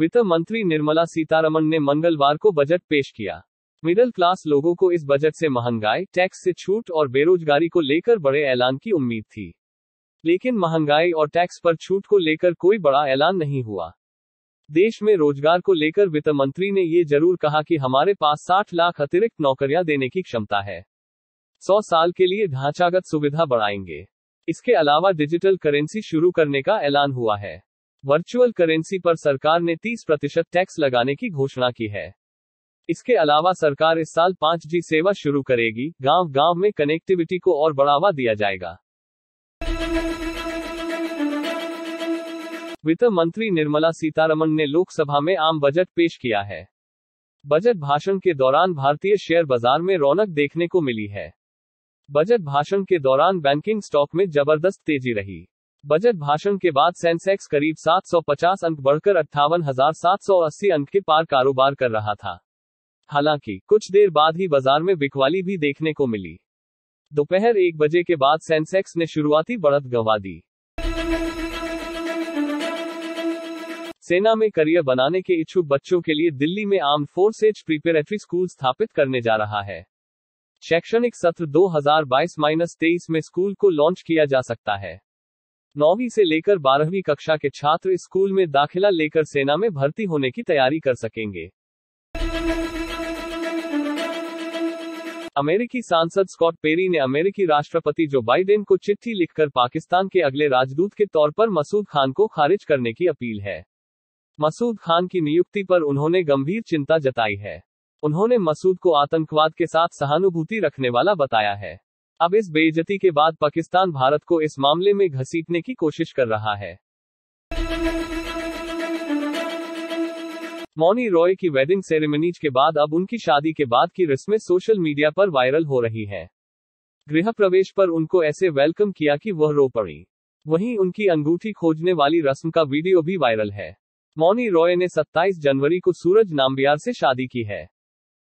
वित्त मंत्री निर्मला सीतारमण ने मंगलवार को बजट पेश किया मिडिल क्लास लोगों को इस बजट से महंगाई टैक्स से छूट और बेरोजगारी को लेकर बड़े ऐलान की उम्मीद थी लेकिन महंगाई और टैक्स पर छूट को लेकर कोई बड़ा ऐलान नहीं हुआ देश में रोजगार को लेकर वित्त मंत्री ने ये जरूर कहा कि हमारे पास 60 लाख अतिरिक्त नौकरियां देने की क्षमता है 100 साल के लिए ढांचागत सुविधा बढ़ाएंगे इसके अलावा डिजिटल करेंसी शुरू करने का ऐलान हुआ है वर्चुअल करेंसी पर सरकार ने 30 प्रतिशत टैक्स लगाने की घोषणा की है इसके अलावा सरकार इस साल 5G सेवा शुरू करेगी गांव-गांव में कनेक्टिविटी को और बढ़ावा दिया जाएगा वित्त मंत्री निर्मला सीतारमण ने लोकसभा में आम बजट पेश किया है बजट भाषण के दौरान भारतीय शेयर बाजार में रौनक देखने को मिली है बजट भाषण के दौरान बैंकिंग स्टॉक में जबरदस्त तेजी रही बजट भाषण के बाद सेंसेक्स करीब 750 अंक बढ़कर अट्ठावन अंक के पार कारोबार कर रहा था हालांकि कुछ देर बाद ही बाजार में बिकवाली भी देखने को मिली दोपहर एक बजे के बाद सेंसेक्स ने शुरुआती बढ़त गंवा दी सेना में करियर बनाने के इच्छुक बच्चों के लिए दिल्ली में आर्म फोर्सेज प्रिपेरेटरी स्कूल स्थापित करने जा रहा है शैक्षणिक सत्र 2022-23 में स्कूल को लॉन्च किया जा सकता है नौवीं से लेकर बारहवीं कक्षा के छात्र स्कूल में दाखिला लेकर सेना में भर्ती होने की तैयारी कर सकेंगे अमेरिकी सांसद स्कॉट पेरी ने अमेरिकी राष्ट्रपति जो बाइडेन को चिट्ठी लिखकर पाकिस्तान के अगले राजदूत के तौर पर मसूद खान को खारिज करने की अपील है मसूद खान की नियुक्ति पर उन्होंने गंभीर चिंता जताई है उन्होंने मसूद को आतंकवाद के साथ सहानुभूति रखने वाला बताया है अब इस बेइज्जती के बाद पाकिस्तान भारत को इस मामले में घसीटने की कोशिश कर रहा है मौनी रॉय की वेडिंग सेरेमनीज के बाद अब उनकी शादी के बाद की रस्में सोशल मीडिया पर वायरल हो रही हैं। गृह प्रवेश पर उनको ऐसे वेलकम किया कि वह रो पड़ी वहीं उनकी अंगूठी खोजने वाली रस्म का वीडियो भी वायरल है मौनी रॉय ने 27 जनवरी को सूरज नाम्बियार से शादी की है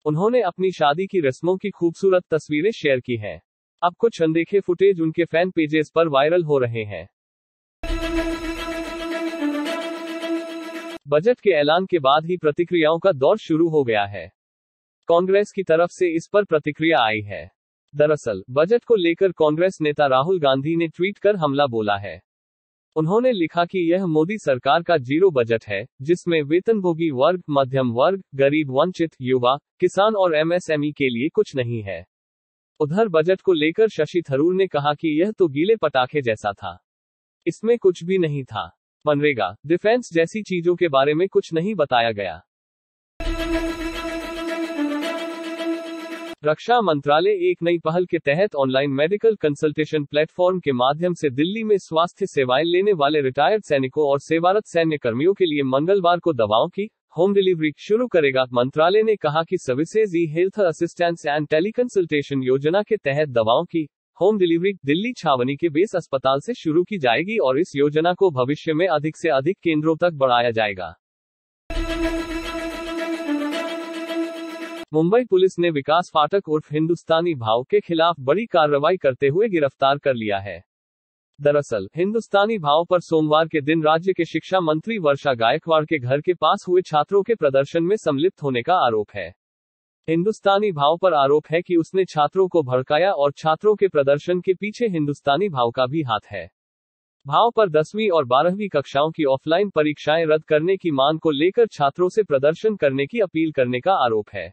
उन्होंने अपनी शादी की रस्मों की खूबसूरत तस्वीरें शेयर की हैं अब कुछ अनदेखे फुटेज उनके फैन पेजेस पर वायरल हो रहे हैं बजट के ऐलान के बाद ही प्रतिक्रियाओं का दौर शुरू हो गया है कांग्रेस की तरफ से इस पर प्रतिक्रिया आई है दरअसल बजट को लेकर कांग्रेस नेता राहुल गांधी ने ट्वीट कर हमला बोला है उन्होंने लिखा कि यह मोदी सरकार का जीरो बजट है जिसमें वेतनभोगी वर्ग मध्यम वर्ग गरीब वंचित युवा किसान और एमएसएमई e के लिए कुछ नहीं है उधर बजट को लेकर शशि थरूर ने कहा कि यह तो गीले पटाखे जैसा था इसमें कुछ भी नहीं था मनरेगा डिफेंस जैसी चीजों के बारे में कुछ नहीं बताया गया रक्षा मंत्रालय एक नई पहल के तहत ऑनलाइन मेडिकल कंसल्टेशन प्लेटफॉर्म के माध्यम से दिल्ली में स्वास्थ्य सेवाएं लेने वाले रिटायर्ड सैनिकों और सेवारत सैन्य कर्मियों के लिए मंगलवार को दवाओं की होम डिलीवरी शुरू करेगा मंत्रालय ने कहा कि services e health assistance and teleconsultation योजना के तहत दवाओं की होम डिलीवरी दिल्ली छावनी के बेस अस्पताल से शुरू की जाएगी और इस योजना को भविष्य में अधिक से अधिक केंद्रों तक बढ़ाया जाएगा मुंबई पुलिस ने विकास फाटक उर्फ हिंदुस्तानी भाव के खिलाफ बड़ी कार्रवाई करते हुए गिरफ्तार कर लिया है दरअसल हिंदुस्तानी भाव पर सोमवार के दिन राज्य के शिक्षा मंत्री वर्षा गायकवाड़ के घर के पास हुए छात्रों के प्रदर्शन में सम्मिलित होने का आरोप है हिंदुस्तानी भाव पर आरोप है कि उसने छात्रों को भड़काया और छात्रों के प्रदर्शन के पीछे हिंदुस्तानी भाव का भी हाथ है भाव पर दसवीं और बारहवीं कक्षाओं की ऑफलाइन परीक्षाएं रद्द करने की मांग को लेकर छात्रों से प्रदर्शन करने की अपील करने का आरोप है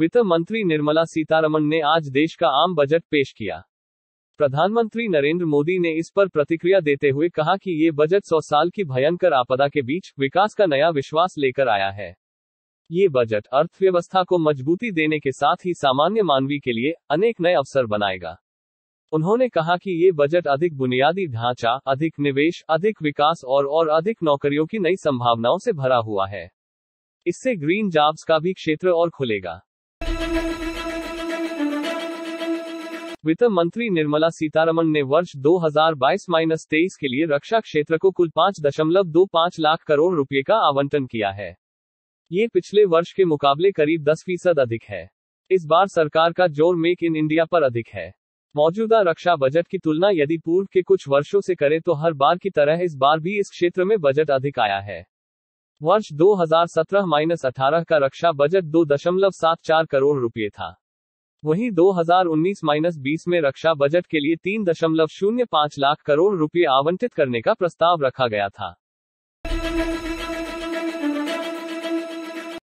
वित्त मंत्री निर्मला सीतारमण ने आज देश का आम बजट पेश किया प्रधानमंत्री नरेंद्र मोदी ने इस पर प्रतिक्रिया देते हुए कहा कि ये बजट सौ साल की भयंकर आपदा के बीच विकास का नया विश्वास लेकर आया है ये बजट अर्थव्यवस्था को मजबूती देने के साथ ही सामान्य मानवी के लिए अनेक नए अवसर बनाएगा उन्होंने कहा कि ये बजट अधिक बुनियादी ढांचा अधिक निवेश अधिक विकास और और अधिक नौकरियों की नई संभावनाओं से भरा हुआ है इससे ग्रीन जॉब्स का भी क्षेत्र और खुलेगा वित्त मंत्री निर्मला सीतारमण ने वर्ष 2022-23 के लिए रक्षा क्षेत्र को कुल 5.25 लाख करोड़ रुपए का आवंटन किया है ये पिछले वर्ष के मुकाबले करीब 10 फीसद अधिक है इस बार सरकार का जोर मेक इन इंडिया पर अधिक है मौजूदा रक्षा बजट की तुलना यदि पूर्व के कुछ वर्षों से करें तो हर बार की तरह इस बार भी इस क्षेत्र में बजट अधिक आया है वर्ष 2017-18 का रक्षा बजट 2.74 करोड़ रुपए था वहीं 2019 बीस में रक्षा बजट के लिए 3.05 लाख करोड़ रुपए आवंटित करने का प्रस्ताव रखा गया था